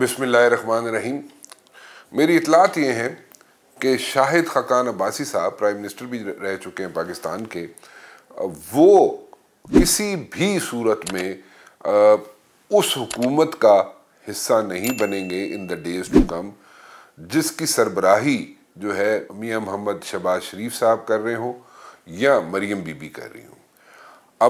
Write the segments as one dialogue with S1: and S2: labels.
S1: बिसमीम मेरी इतलात ये है कि शाहिद खकान अब्बासी साहब प्राइम मिनिस्टर भी रह चुके हैं पाकिस्तान के वो किसी भी सूरत में उस हुकूमत का हिस्सा नहीं बनेंगे in the days to come जिसकी सरबराही जो है मियाँ मोहम्मद शबाज शरीफ साहब कर रहे हों या मरियम बीबी कर रही हूँ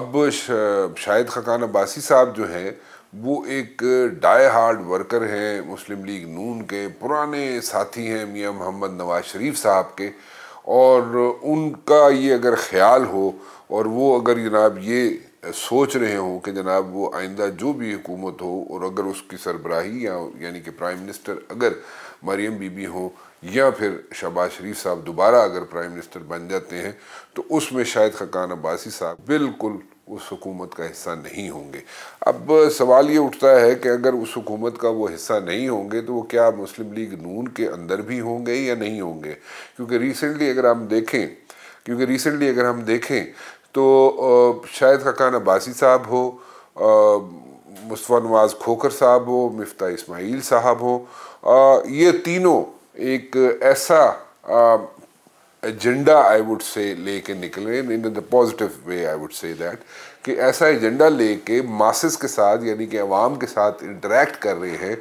S1: अब शाहिद खकान अब्बासी साहब जो हैं वो एक डाई हार्ड वर्कर हैं मुस्लिम लीग नून के पुराने साथी हैं मियाँ मोहम्मद नवाज शरीफ साहब के और उनका ये अगर ख्याल हो और वो अगर जनाब ये सोच रहे हों कि जनाब वो आइंदा जो भी हुकूमत हो और अगर उसकी सरबराही या यानी कि प्राइम मिनिस्टर अगर मरीम बीबी हो या फिर शहबाज शरीफ साहब दोबारा अगर प्राइम मिनिस्टर बन जाते हैं तो उसमें शायद खकान अब्बासी साहब बिल्कुल उस हुकूमत का हिस्सा नहीं होंगे अब सवाल ये उठता है कि अगर उस हुकूमत का वो हिस्सा नहीं होंगे तो वो क्या मुस्लिम लीग नून के अंदर भी होंगे या नहीं होंगे क्योंकि रिसेंटली अगर हम देखें क्योंकि रिसेंटली अगर हम देखें तो शायद खकान अब्बासी साहब हो मुस्तफ़ा नवाज़ खोकर साहब हो मफ्ता इसमाइल साहब हो ये तीनों एक ऐसा एजेंडा आई वुड से ले लेके निकले in the positive way I would say that कि ऐसा एजेंडा ले कर मासिस के साथ यानी कि आवाम के साथ इंटरेक्ट कर रहे हैं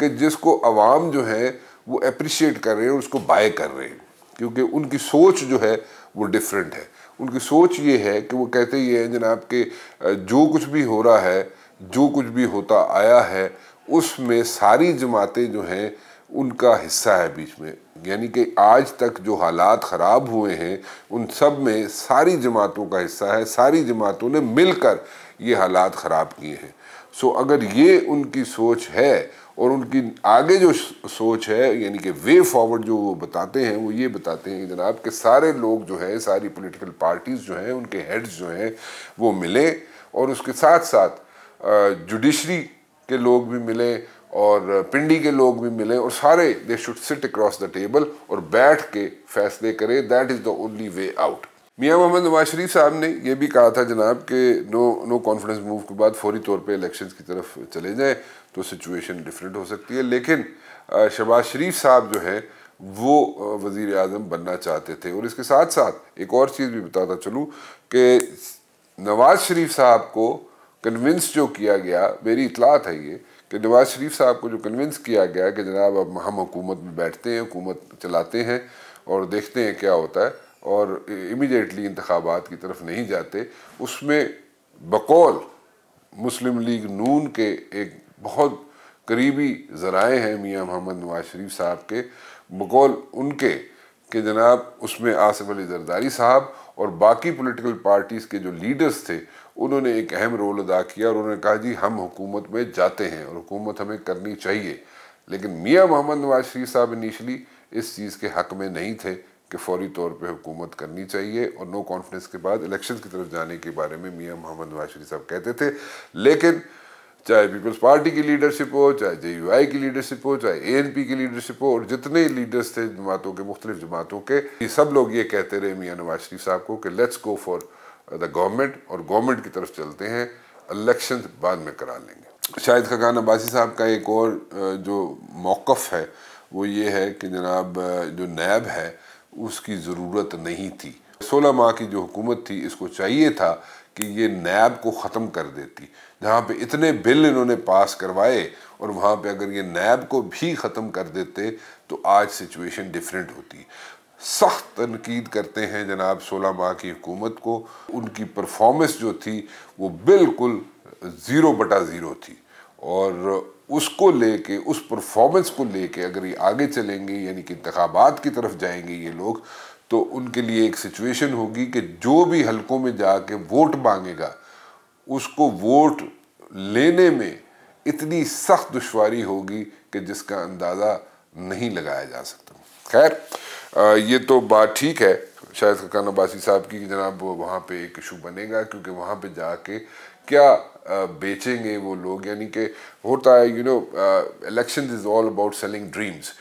S1: कि जिसको अवाम जो है वो अप्रिशिएट कर रहे हैं और उसको बाय कर रहे हैं क्योंकि उनकी सोच जो है वो डिफरेंट है उनकी सोच ये है कि वो कहते ये हैं जनाब के जो कुछ भी हो रहा है जो कुछ भी होता आया है उसमें सारी जमातें जो हैं उनका हिस्सा है बीच में यानी कि आज तक जो हालात ख़राब हुए हैं उन सब में सारी जमातों का हिस्सा है सारी जमातों ने मिलकर ये हालात ख़राब किए हैं सो अगर ये उनकी सोच है और उनकी आगे जो सोच है यानी कि वे फॉरवर्ड जो वो बताते हैं वो ये बताते हैं जनाब कि सारे लोग जो हैं सारी पॉलिटिकल पार्टीज़ जो हैं उनके हेड्स जो हैं वो मिलें और उसके साथ साथ जुडिशरी के लोग भी मिलें और पिंडी के लोग भी मिलें और सारे they should sit across the table और बैठ के फैसले करें that is the only way out Mian Mohammad Nawaz शरीफ साहब ने यह भी कहा था जनाब कि नो नो कॉन्फिडेंस मूव के बाद फौरी तौर पर इलेक्शन की तरफ चले जाएँ तो सिचुएशन डिफरेंट हो सकती है लेकिन शहबाज शरीफ साहब जो हैं वो वज़ी अजम बनना चाहते थे और इसके साथ साथ एक और चीज़ भी बताता चलूँ कि नवाज़ शरीफ साहब को कन्विंस जो किया गया मेरी इतलात है ये कि तो नवाज़ शरीफ साहब को जो कन्विंस किया गया कि जनाब अब हम हुकूमत में बैठते हैं हुकूमत चलाते हैं और देखते हैं क्या होता है और इमीडिएटली इंतबात की तरफ नहीं जाते उसमें बकौल मुस्लिम लीग नून के एक बहुत करीबी ज़राए हैं मियाँ मोहम्मद नवाज शरीफ साहब के बकौल उनके कि जनाब उसमें आसफ़ अली जरदारी साहब और बाकी पॉलिटिकल पार्टीज़ के जो लीडर्स थे उन्होंने एक अहम रोल अदा किया और उन्होंने कहा जी हम हुकूमत में जाते हैं और हुकूमत हमें करनी चाहिए लेकिन मियाँ मोहम्मद नवाज शरीफ साहब इनिशली इस चीज़ के हक में नहीं थे कि फौरी तौर पे हुकूमत करनी चाहिए और नो कॉन्फिडेंस के बाद इलेक्शन की तरफ जाने के बारे में मियाँ मोहम्मद नवाज शरीफ साहब कहते थे लेकिन चाहे पीपल्स पार्टी की लीडरशिप हो चाहे जे यू आई की लीडरशिप हो चाहे ए एन पी की लीडरशिप हो और जितने लीडर्स थे जमातों के मुख्तलिफ जमातों के सब लोग ये कहते रहे मियाँ नवाज शरीफ साहब को कि let's go for the government और गवर्नमेंट की तरफ चलते हैं इलेक्शन बाद में करा लेंगे शाहिद खकान अब्बासी साहब का एक और जो मौक़ है वो ये है कि जनाब जो नैब है उसकी ज़रूरत नहीं थी सोलह माह की जो हुकूमत थी इसको चाहिए था कि ये नैब को ख़त्म कर देती जहाँ पे इतने बिल इन्होंने पास करवाए और वहाँ पे अगर ये नैब को भी ख़त्म कर देते तो आज सिचुएशन डिफरेंट होती सख्त तनकीद करते हैं जनाब सोलह माह की हुकूमत को उनकी परफॉर्मेंस जो थी वो बिल्कुल ज़ीरो बटा ज़ीरो थी और उसको ले कर उस परफॉर्मेंस को ले कर अगर ये आगे चलेंगे यानी कि इंतबात की तरफ जाएंगे ये लोग तो उनके लिए एक सिचुएशन होगी कि जो भी हलकों में जाके वोट मांगेगा उसको वोट लेने में इतनी सख्त दुशारी होगी कि जिसका अंदाज़ा नहीं लगाया जा सकता खैर ये तो बात ठीक है शायद खकान अब्बासी साहब की कि जनाब वहाँ पे एक इशू बनेगा क्योंकि वहाँ पे जाके क्या बेचेंगे वो लोग यानी कि होता है you know election is all about selling dreams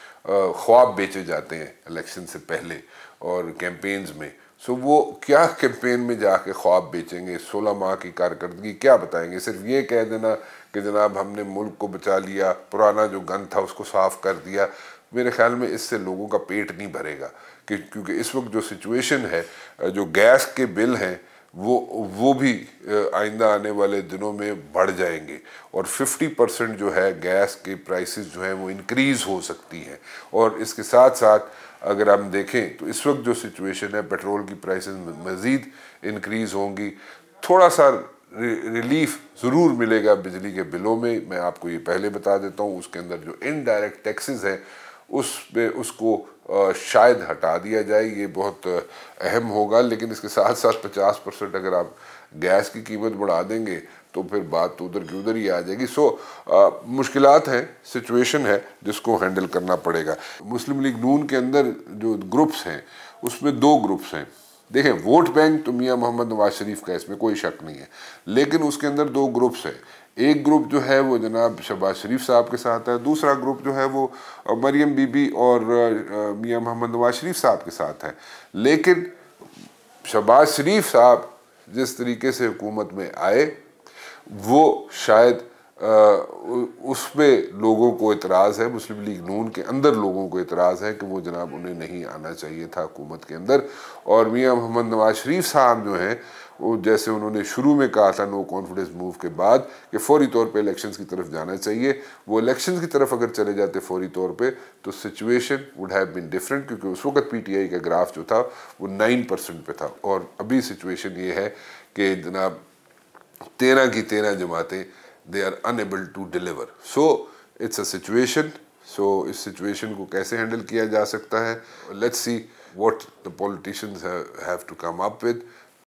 S1: ख्वाब बेचे जाते हैं इलेक्शन से पहले और कैंपेन्स में सो so, वो क्या कैंपेन में जाके ख्वाब बेचेंगे सोलह माह की कारकर्दगी क्या बताएंगे सिर्फ ये कह देना कि जनाब हमने मुल्क को बचा लिया पुराना जो गन था उसको साफ़ कर दिया मेरे ख्याल में इससे लोगों का पेट नहीं भरेगा कि क्योंकि इस वक्त जो सिचुएशन है जो गैस के बिल हैं वो वो भी आइंदा आने वाले दिनों में बढ़ जाएंगे और 50 परसेंट जो है गैस के प्राइसेस जो हैं वो इंक्रीज़ हो सकती हैं और इसके साथ साथ अगर हम देखें तो इस वक्त जो सिचुएशन है पेट्रोल की प्राइसेस मज़ीद इंक्रीज़ होंगी थोड़ा सा रिलीफ ज़रूर मिलेगा बिजली के बिलों में मैं आपको ये पहले बता देता हूँ उसके अंदर जो इनडायरेक्ट टैक्सेस हैं उस पे उसको शायद हटा दिया जाए ये बहुत अहम होगा लेकिन इसके साथ साथ पचास परसेंट अगर आप गैस की कीमत बढ़ा देंगे तो फिर बात तो उधर की उधर ही आ जाएगी सो मुश्किल हैं सिचुएशन है जिसको हैंडल करना पड़ेगा मुस्लिम लीग नून के अंदर जो ग्रुप्स हैं उसमें दो ग्रुप्स हैं देखें वोट बैंक तो मियाँ मोहम्मद नवाज शरीफ का इसमें कोई शक नहीं है लेकिन उसके अंदर दो ग्रुप्स हैं एक ग्रुप जो है वो जनाब शबाज शरीफ साहब के साथ है दूसरा ग्रुप जो है वो मरियम बीबी और मियाँ मोहम्मद नवाज शरीफ साहब के साथ है लेकिन शबाज शरीफ साहब जिस तरीके से हुकूमत में आए वो शायद उस पर लोगों को एतराज़ है मुस्लिम लीग नून के अंदर लोगों को एतराज़ है कि वो जनाब उन्हें नहीं आना चाहिए था हुकूमत के अंदर और मियाँ मोहम्मद नवाज शरीफ साहब जो हैं वो जैसे उन्होंने शुरू में कहा था नो कॉन्फिडेंस मूव के बाद कि फौरी तौर पे इलेक्शंस की तरफ जाना चाहिए वो इलेक्शंस की तरफ अगर चले जाते फौरी तौर पे तो situation would have been different क्योंकि उस वक्त पीटीआई का ग्राफ जो था वो नाइन परसेंट पे था और अभी सिचुएशन ये है कि जनाब तेरह की तेरह जमातें they are unable to deliver so it's a situation so इस सिचुएशन को कैसे हैंडल किया जा सकता है let's see what the politician have to come up with